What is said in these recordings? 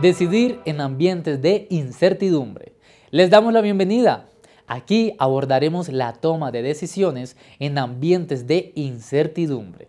Decidir en ambientes de incertidumbre. Les damos la bienvenida. Aquí abordaremos la toma de decisiones en ambientes de incertidumbre.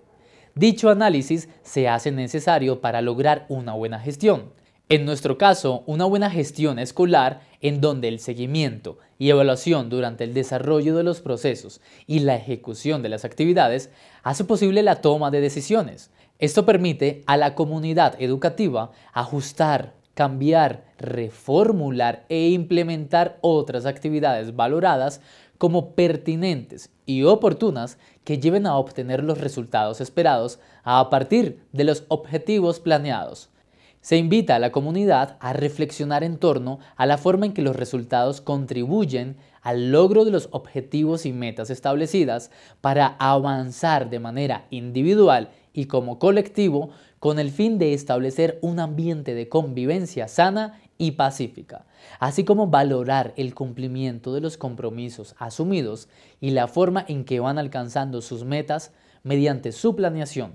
Dicho análisis se hace necesario para lograr una buena gestión. En nuestro caso, una buena gestión escolar en donde el seguimiento y evaluación durante el desarrollo de los procesos y la ejecución de las actividades hace posible la toma de decisiones. Esto permite a la comunidad educativa ajustar cambiar, reformular e implementar otras actividades valoradas como pertinentes y oportunas que lleven a obtener los resultados esperados a partir de los objetivos planeados. Se invita a la comunidad a reflexionar en torno a la forma en que los resultados contribuyen al logro de los objetivos y metas establecidas para avanzar de manera individual y como colectivo con el fin de establecer un ambiente de convivencia sana y pacífica, así como valorar el cumplimiento de los compromisos asumidos y la forma en que van alcanzando sus metas mediante su planeación,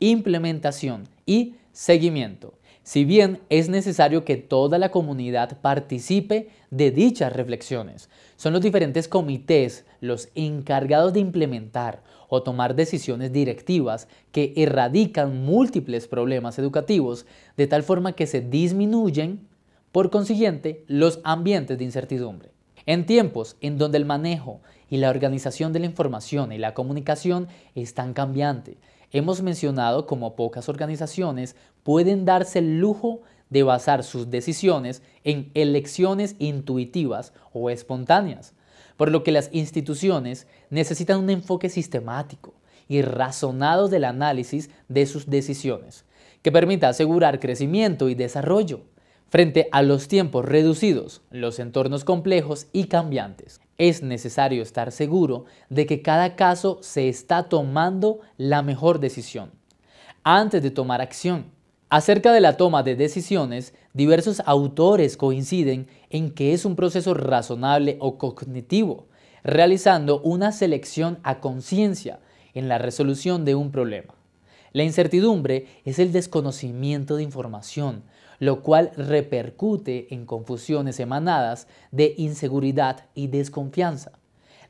implementación y seguimiento. Si bien es necesario que toda la comunidad participe de dichas reflexiones, son los diferentes comités los encargados de implementar o tomar decisiones directivas que erradican múltiples problemas educativos de tal forma que se disminuyen, por consiguiente, los ambientes de incertidumbre. En tiempos en donde el manejo y la organización de la información y la comunicación están cambiante hemos mencionado cómo pocas organizaciones pueden darse el lujo de basar sus decisiones en elecciones intuitivas o espontáneas, por lo que las instituciones necesitan un enfoque sistemático y razonado del análisis de sus decisiones, que permita asegurar crecimiento y desarrollo frente a los tiempos reducidos, los entornos complejos y cambiantes es necesario estar seguro de que cada caso se está tomando la mejor decisión. Antes de tomar acción, acerca de la toma de decisiones, diversos autores coinciden en que es un proceso razonable o cognitivo, realizando una selección a conciencia en la resolución de un problema. La incertidumbre es el desconocimiento de información, lo cual repercute en confusiones emanadas de inseguridad y desconfianza.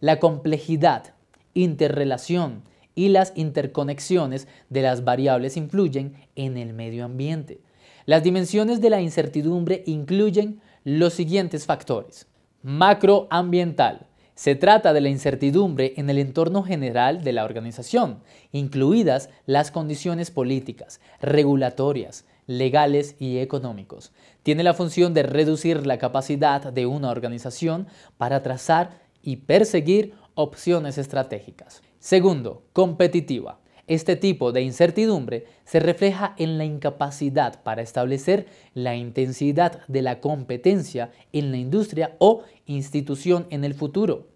La complejidad, interrelación y las interconexiones de las variables influyen en el medio ambiente. Las dimensiones de la incertidumbre incluyen los siguientes factores. Macroambiental, se trata de la incertidumbre en el entorno general de la organización, incluidas las condiciones políticas, regulatorias, legales y económicos. Tiene la función de reducir la capacidad de una organización para trazar y perseguir opciones estratégicas. Segundo, competitiva. Este tipo de incertidumbre se refleja en la incapacidad para establecer la intensidad de la competencia en la industria o institución en el futuro,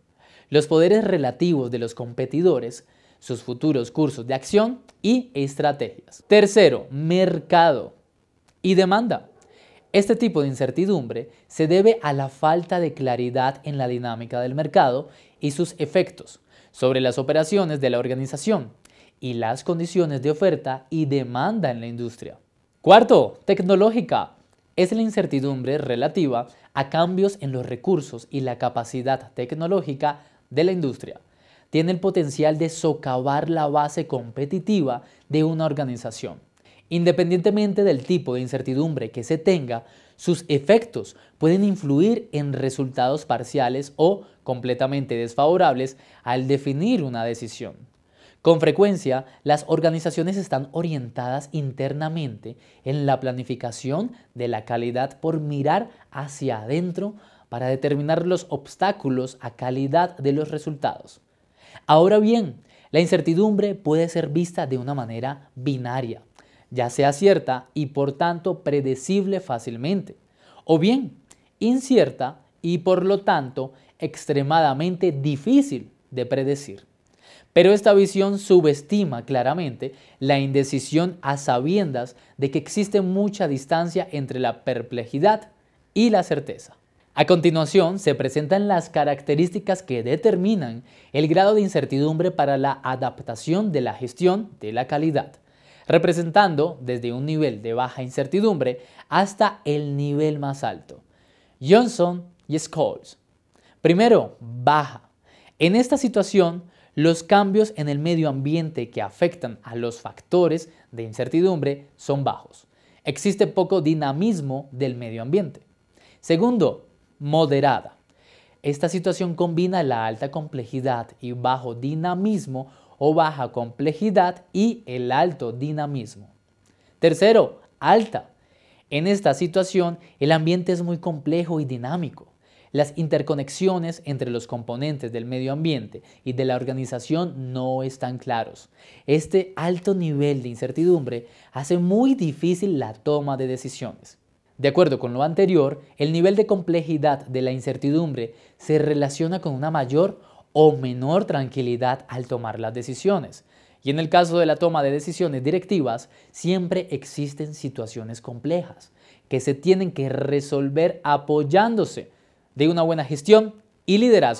los poderes relativos de los competidores, sus futuros cursos de acción y estrategias. Tercero, mercado y demanda. Este tipo de incertidumbre se debe a la falta de claridad en la dinámica del mercado y sus efectos sobre las operaciones de la organización y las condiciones de oferta y demanda en la industria. Cuarto, tecnológica. Es la incertidumbre relativa a cambios en los recursos y la capacidad tecnológica de la industria. Tiene el potencial de socavar la base competitiva de una organización. Independientemente del tipo de incertidumbre que se tenga, sus efectos pueden influir en resultados parciales o completamente desfavorables al definir una decisión. Con frecuencia, las organizaciones están orientadas internamente en la planificación de la calidad por mirar hacia adentro para determinar los obstáculos a calidad de los resultados. Ahora bien, la incertidumbre puede ser vista de una manera binaria, ya sea cierta y por tanto predecible fácilmente, o bien incierta y por lo tanto extremadamente difícil de predecir. Pero esta visión subestima claramente la indecisión a sabiendas de que existe mucha distancia entre la perplejidad y la certeza. A continuación se presentan las características que determinan el grado de incertidumbre para la adaptación de la gestión de la calidad, representando desde un nivel de baja incertidumbre hasta el nivel más alto. Johnson y Scholes. Primero, baja. En esta situación, los cambios en el medio ambiente que afectan a los factores de incertidumbre son bajos. Existe poco dinamismo del medio ambiente. Segundo, moderada. Esta situación combina la alta complejidad y bajo dinamismo o baja complejidad y el alto dinamismo. Tercero, alta. En esta situación el ambiente es muy complejo y dinámico. Las interconexiones entre los componentes del medio ambiente y de la organización no están claros. Este alto nivel de incertidumbre hace muy difícil la toma de decisiones. De acuerdo con lo anterior, el nivel de complejidad de la incertidumbre se relaciona con una mayor o menor tranquilidad al tomar las decisiones. Y en el caso de la toma de decisiones directivas, siempre existen situaciones complejas que se tienen que resolver apoyándose de una buena gestión y liderazgo.